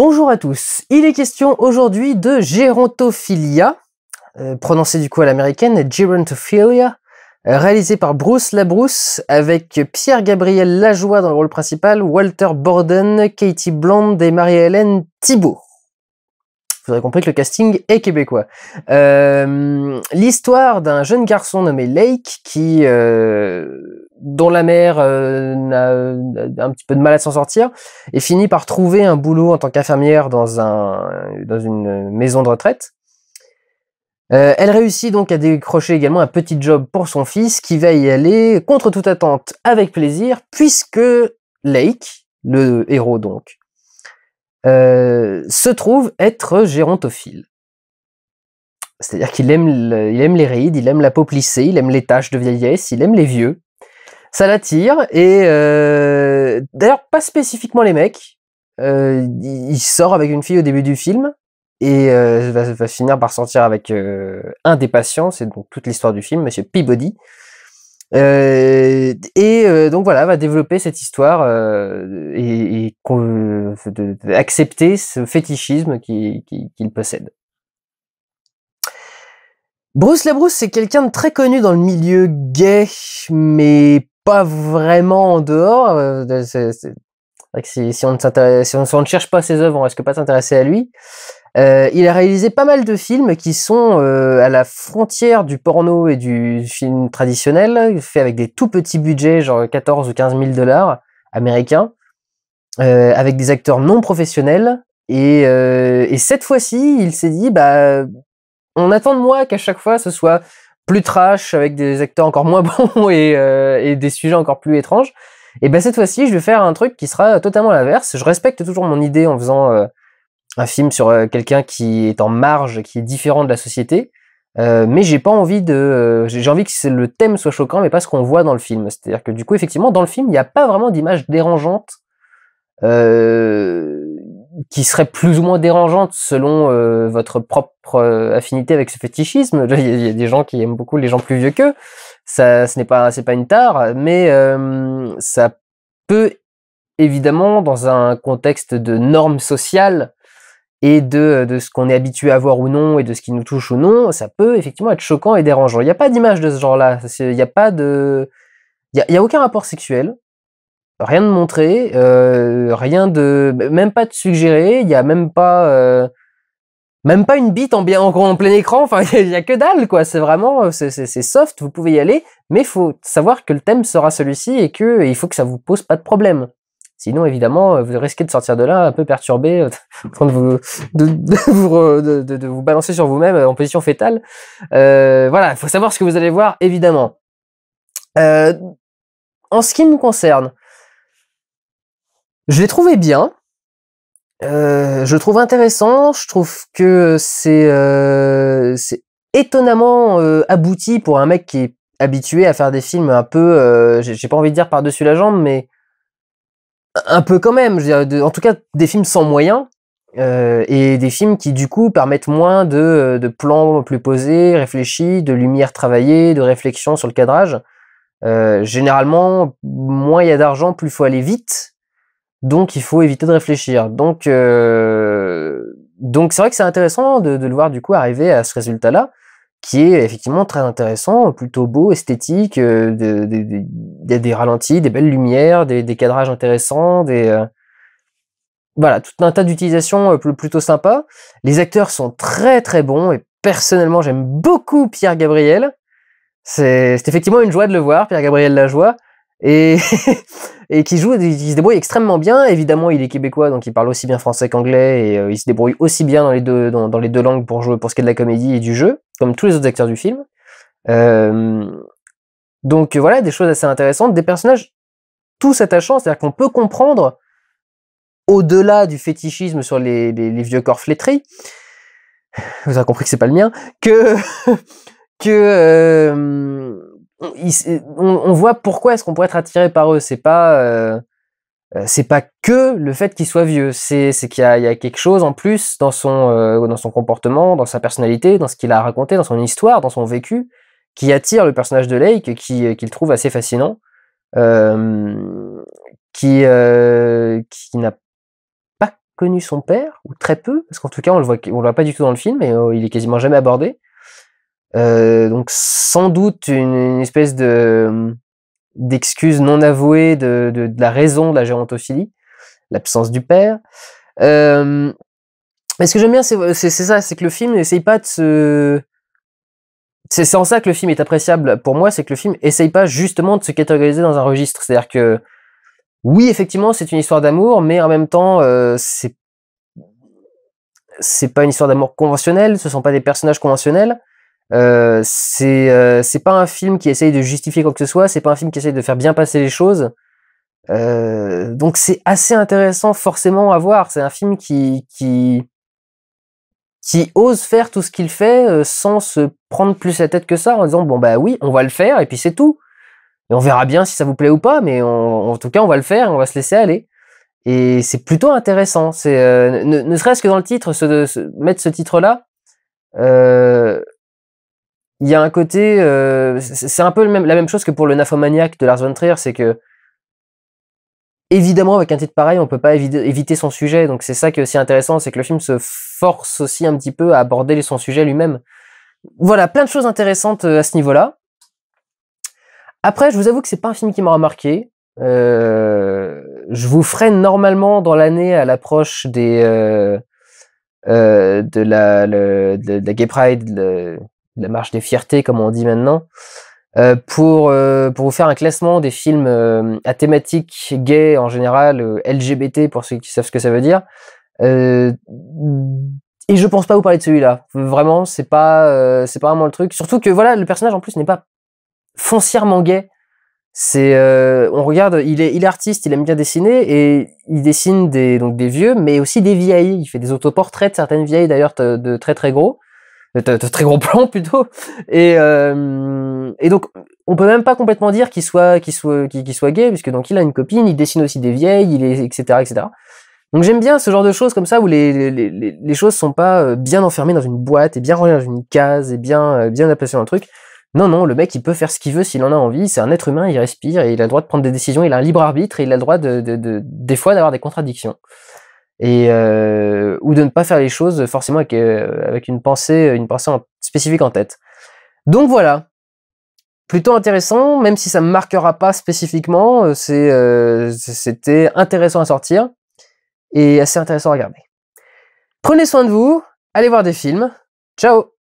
Bonjour à tous. Il est question aujourd'hui de Gerontophilia, prononcée euh, prononcé du coup à l'américaine, gerontophilia, euh, réalisé par Bruce Labrousse avec Pierre-Gabriel Lajoie dans le rôle principal, Walter Borden, Katie Blonde et Marie-Hélène Thibault. Vous aurez compris que le casting est québécois. Euh, l'histoire d'un jeune garçon nommé Lake qui, euh, dont la mère euh, a un petit peu de mal à s'en sortir, et finit par trouver un boulot en tant qu'infirmière dans, un, dans une maison de retraite. elle réussit donc à décrocher également un petit job pour son fils qui va y aller contre toute attente avec plaisir puisque Lake, le héros donc, euh, se trouve être gérontophile. C'est-à-dire qu'il aime, aime les rides, il aime la peau plissée, il aime les taches de vieillesse, il aime les vieux. Ça l'attire et euh, d'ailleurs pas spécifiquement les mecs. Euh, il sort avec une fille au début du film et va, va, finir par sortir avec un des patients, c'est donc toute l'histoire du film, Monsieur Peabody, euh, et euh, donc voilà, va développer cette histoire euh, et, accepter ce fétichisme qu'il possède. Bruce Labrousse, c'est quelqu'un de très connu dans le milieu gay, mais pas vraiment en dehors. Si, on ne cherche pas ses œuvres, on risque pas de s'intéresser à lui. Euh, il a réalisé pas mal de films qui sont euh, à la frontière du porno et du film traditionnel, fait avec des tout petits budgets, genre 14 ou 15 000 dollars américains, euh, avec des acteurs non professionnels. Et, cette fois-ci, il s'est dit, bah, on attend de moi qu'à chaque fois ce soit plus trash, avec des acteurs encore moins bons et des sujets encore plus étranges. Et ben cette fois-ci, je vais faire un truc qui sera euh, totalement l'inverse. Je respecte toujours mon idée en faisant euh, un film sur euh, quelqu'un qui est en marge, qui est différent de la société. mais j'ai pas envie de, j'ai envie que le thème soit choquant, mais pas ce qu'on voit dans le film. C'est-à-dire que du coup, effectivement, dans le film, il n'y a pas vraiment d'image dérangeante qui serait plus ou moins dérangeante selon votre propre affinité avec ce fétichisme. Il y, y, a des gens qui aiment beaucoup les gens plus vieux qu'eux, ça, ce n'est pas, c'est pas une tare, mais ça peut évidemment, dans un contexte de normes sociales et de, de ce qu'on est habitué à voir ou non et de ce qui nous touche ou non, ça peut effectivement être choquant et dérangeant. Il n'y a pas d'image de ce genre-là. Il n'y a pas de, il y, a, aucun rapport sexuel. Rien de montré, euh, rien de, même pas de suggéré. Il n'y a même pas euh, même pas une bite en, bien, en, plein écran. Enfin, il y, a que dalle, quoi. C'est vraiment, euh, c'est soft. Vous pouvez y aller, mais faut savoir que le thème sera celui-ci et que faut que ça vous pose pas de problème. Sinon, évidemment, euh, vous risquez de sortir de là un peu perturbé, en euh, de vous, de, vous, balancer sur vous-même en position fétale. voilà, il faut savoir ce que vous allez voir, évidemment. en ce qui me concerne, je l'ai trouvé bien. Euh, je trouve intéressant. Je trouve que c'est euh, étonnamment euh, abouti pour un mec qui est habitué à faire des films un peu, euh, j'ai pas envie de dire par-dessus la jambe, mais un peu quand même. en tout cas, des films sans moyens. et des films qui du coup permettent moins de, de plans plus posés, réfléchis, de lumière travaillée, de réflexion sur le cadrage. généralement, moins il y a d'argent, plus faut aller vite, donc il faut éviter de réfléchir. Donc euh, donc c'est vrai que c'est intéressant de, le voir du coup arriver à ce résultat-là, qui est effectivement très intéressant, plutôt beau, esthétique. Euh, des ralentis, des belles lumières, des, cadrages intéressants, des euh, voilà tout un tas d'utilisations euh, plutôt sympas. Les acteurs sont très très bons et personnellement j'aime beaucoup Pierre Gabriel. C'est effectivement une joie de le voir, Pierre Gabriel Lajoie et, et qui joue, qui se débrouille extrêmement bien. Évidemment, il est québécois, donc il parle aussi bien français qu'anglais et euh, il se débrouille aussi bien dans les deux dans, dans, les deux langues pour jouer pour ce qui est de la comédie et du jeu, comme tous les autres acteurs du film. Euh, donc voilà, des choses assez intéressantes, des personnages tous attachants, c'est-à-dire qu'on peut comprendre au-delà du fétichisme sur les, les, vieux corps flétris. Vous avez compris que c'est pas le mien, que que euh, on, voit pourquoi est-ce qu'on pourrait être attiré par eux. C'est pas, euh, euh, c'est pas que le fait qu'il soit vieux. C'est, qu'il y, a, quelque chose en plus dans son, euh, dans son comportement, dans sa personnalité, dans ce qu'il a raconté, dans son histoire, dans son vécu, qui attire le personnage de Lake, qui, qu'il trouve assez fascinant, qui, qui n'a connu son père, ou très peu, parce qu'en tout cas, on le voit, on le voit pas du tout dans le film, et il est quasiment jamais abordé. Euh, donc sans doute une, une espèce de hum, d'excuse non avouée de, de, de, la raison de la gérontophilie, l'absence du père. Euh, mais ce que j'aime bien, c'est euh, ça, c'est que le film n'essaye pas de se... C'est en ça que le film est appréciable pour moi, c'est que le film essaye pas justement de se catégoriser dans un registre. C'est-à-dire que, oui, effectivement, c'est une histoire d'amour, mais en même temps, euh, c'est c'est pas une histoire d'amour conventionnelle, ce sont pas des personnages conventionnels. Euh, c'est euh, c'est pas un film qui essaye de justifier quoi que ce soit, c'est pas un film qui essaye de faire bien passer les choses. Euh, donc c'est assez intéressant forcément à voir. C'est un film qui qui qui ose faire tout ce qu'il fait euh, sans se prendre plus la tête que ça en disant bon bah oui on va le faire et puis c'est tout. Et on verra bien si ça vous plaît ou pas, mais en tout cas on va le faire on va se laisser aller. Et c'est plutôt intéressant. C'est ne, serait-ce que dans le titre, ce, ce, mettre ce titre là. Euh, il y a un côté, euh, c'est un peu même, la même chose que pour le Naphomaniac de Lars von Trier, c'est que évidemment avec un titre pareil, on peut pas éviter son sujet, donc c'est ça qui est aussi intéressant, c'est que le film se force aussi un petit peu à aborder son sujet lui-même. Voilà, plein de choses intéressantes euh, à ce niveau-là. Après, je vous avoue que c'est pas un film qui m'a remarqué. Euh, je vous ferai normalement dans l'année à l'approche des de, la, Gay Pride, la marche des fiertés, comme on dit maintenant, euh, pour, euh, pour vous faire un classement des films euh, à thématique gay en général, LGBT pour ceux qui savent ce que ça veut dire. et je pense pas vous parler de celui-là. Vraiment, c'est pas, c'est pas vraiment le truc. Surtout que voilà, le personnage en plus n'est pas foncièrement gay. C'est, on regarde, il est, il est artiste, il aime bien dessiner et il dessine des, donc des vieux, mais aussi des vieilles. Il fait des autoportraits de certaines vieilles d'ailleurs de très très gros de, euh, très gros plans plutôt. Et, euh, et donc, on peut même pas complètement dire qu'il soit, qu'il soit, soit gay, puisque donc il a une copine, il dessine aussi des vieilles, il est, etc., etc. Donc j'aime bien ce genre de choses comme ça où les, les, les, choses sont pas euh, bien enfermées dans une boîte et bien rangées dans une case et bien bien sur un truc. Non non, le mec il peut faire ce qu'il veut s'il en a envie. C'est un être humain, il respire et il a le droit de prendre des décisions. Il a un libre arbitre et il a le droit de, des fois d'avoir des contradictions et euh, ou de ne pas faire les choses forcément avec, euh, une pensée une pensée spécifique en tête. Donc voilà, plutôt intéressant, même si ça me marquera pas spécifiquement, euh, c'est c'était intéressant à sortir et assez intéressant à regarder. Prenez soin de vous, allez voir des films. Ciao